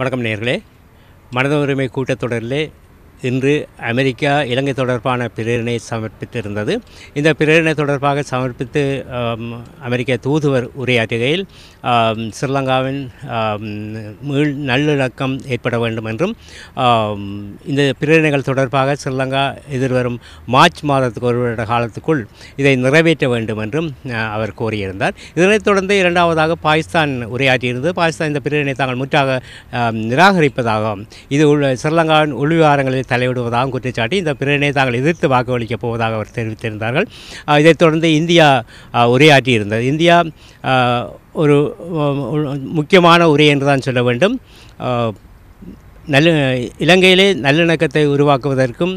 வணக்கம் நேர்களே மனத உரிமை கூட்டத்தொடரிலே இன்று அமெரிக்கா இலங்கை தொடர்பான பிரேரணை சமர்ப்பித்திருந்தது இந்த பிரேரணை தொடர்பாக சமர்ப்பித்து அமெரிக்க தூதுவர் உரையாற்றுகையில் ஸ்ரீலங்காவின் மீள் நல்லிணக்கம் ஏற்பட வேண்டும் என்றும் இந்த பிரேரணைகள் தொடர்பாக ஸ்ரீலங்கா எதிர்வரும் மார்ச் மாதத்துக்கு ஒரு வருட காலத்துக்குள் இதை நிறைவேற்ற வேண்டும் என்றும் அவர் கோரியிருந்தார் இதனைத் தொடர்ந்து இரண்டாவதாக பாகிஸ்தான் உரையாற்றியிருந்தது பாகிஸ்தான் இந்த பிரேரணை தாங்கள் முற்றாக நிராகரிப்பதாகவும் இது ஸ்ரீலங்காவின் ஒளிவாரங்களில் தலையிடுவதாகவும் குற்றச்சாட்டி இந்த பிரிவினை தாங்கள் எதிர்த்து வாக்களிக்கப் போவதாக அவர் தெரிவித்திருந்தார்கள் இதைத் தொடர்ந்து இந்தியா உரையாற்றி இருந்தது இந்தியா ஒரு முக்கியமான உரை என்று தான் சொல்ல வேண்டும் நல்ல இலங்கையிலே நல்லிணக்கத்தை உருவாக்குவதற்கும்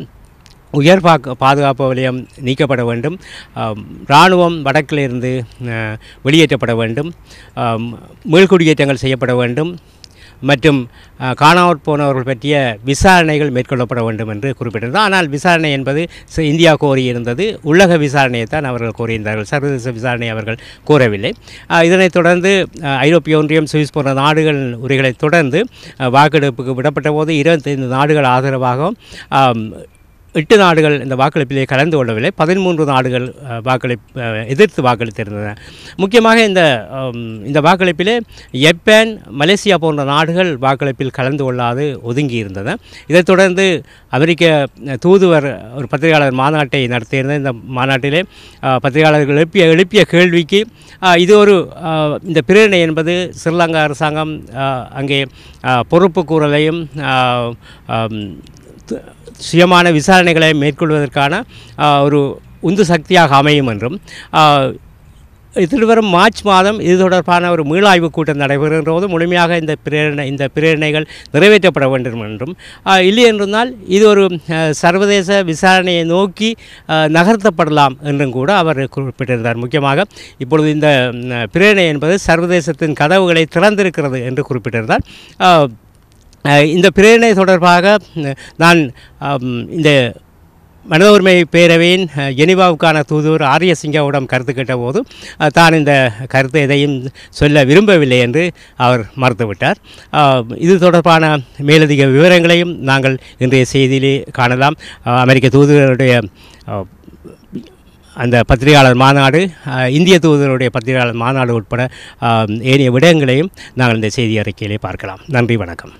உயர் பாக்க பாதுகாப்பு வலயம் நீக்கப்பட வேண்டும் இராணுவம் வடக்கிலிருந்து வெளியேற்றப்பட வேண்டும் மீள்குடியேற்றங்கள் செய்யப்பட வேண்டும் மற்றும் காணாமற் போனவர்கள் பற்றிய விசாரணைகள் மேற்கொள்ளப்பட வேண்டும் என்று குறிப்பிட்டிருந்தார் ஆனால் விசாரணை என்பது இந்தியா கோரியிருந்தது உலக விசாரணையை தான் அவர்கள் கோரியிருந்தார்கள் சர்வதேச விசாரணை அவர்கள் கோரவில்லை இதனைத் தொடர்ந்து ஐரோப்பிய ஒன்றியம் சுவிஸ் போன்ற நாடுகள் உரைகளை தொடர்ந்து வாக்கெடுப்புக்கு விடப்பட்ட போது இருபத்தைந்து நாடுகள் ஆதரவாகவும் எட்டு நாடுகள் இந்த வாக்களிப்பிலே கலந்து கொள்ளவில்லை பதிமூன்று நாடுகள் வாக்களி எதிர்த்து வாக்களித்திருந்தன முக்கியமாக இந்த இந்த வாக்களிப்பிலே ஜப்பான் மலேசியா போன்ற நாடுகள் வாக்களிப்பில் கலந்து கொள்ளாது ஒதுங்கி இருந்தன இதைத் தொடர்ந்து அமெரிக்க தூதுவர் ஒரு பத்திரிகையாளர் மாநாட்டை நடத்தியிருந்த இந்த மாநாட்டிலே பத்திரிகையாளர்கள் எழுப்பிய எழுப்பிய கேள்விக்கு இது ஒரு இந்த பிரேரணை என்பது ஸ்ரீலங்கா அரசாங்கம் அங்கே பொறுப்பு கூறலையும் சுயமான விசாரணைகளை மேற்கொள்வதற்கான ஒரு உந்து சக்தியாக அமையும் என்றும் வரும் மார்ச் மாதம் இது தொடர்பான ஒரு மீளாய்வு கூட்டம் நடைபெறுகின்றபோது முழுமையாக இந்த பிரேரணை இந்த பிரேரணைகள் நிறைவேற்றப்பட வேண்டும் என்றும் இல்லை என்றால் இது ஒரு சர்வதேச விசாரணையை நோக்கி நகர்த்தப்படலாம் என்றும் கூட அவர் குறிப்பிட்டிருந்தார் முக்கியமாக இப்பொழுது இந்த பிரேரணை என்பது சர்வதேசத்தின் கதவுகளை திறந்திருக்கிறது என்று குறிப்பிட்டிருந்தார் இந்த பிரேரணை தொடர்பாக நான் இந்த மனித உரிமை பேரவையின் ஜெனிவாவுக்கான தூதுவர் ஆரிய சிங்காவிடம் கருத்து கேட்டபோது தான் இந்த கருத்து எதையும் சொல்ல விரும்பவில்லை என்று அவர் மறுத்துவிட்டார் இது தொடர்பான மேலதிக விவரங்களையும் நாங்கள் இன்றைய செய்தியிலே காணலாம் அமெரிக்க தூதுவருடைய அந்த பத்திரிகையாளர் மாநாடு இந்திய தூதருடைய பத்திரிகையாளர் மாநாடு உட்பட ஏனைய விடயங்களையும் நாங்கள் இந்த செய்தி அறிக்கையிலே பார்க்கலாம் நன்றி வணக்கம்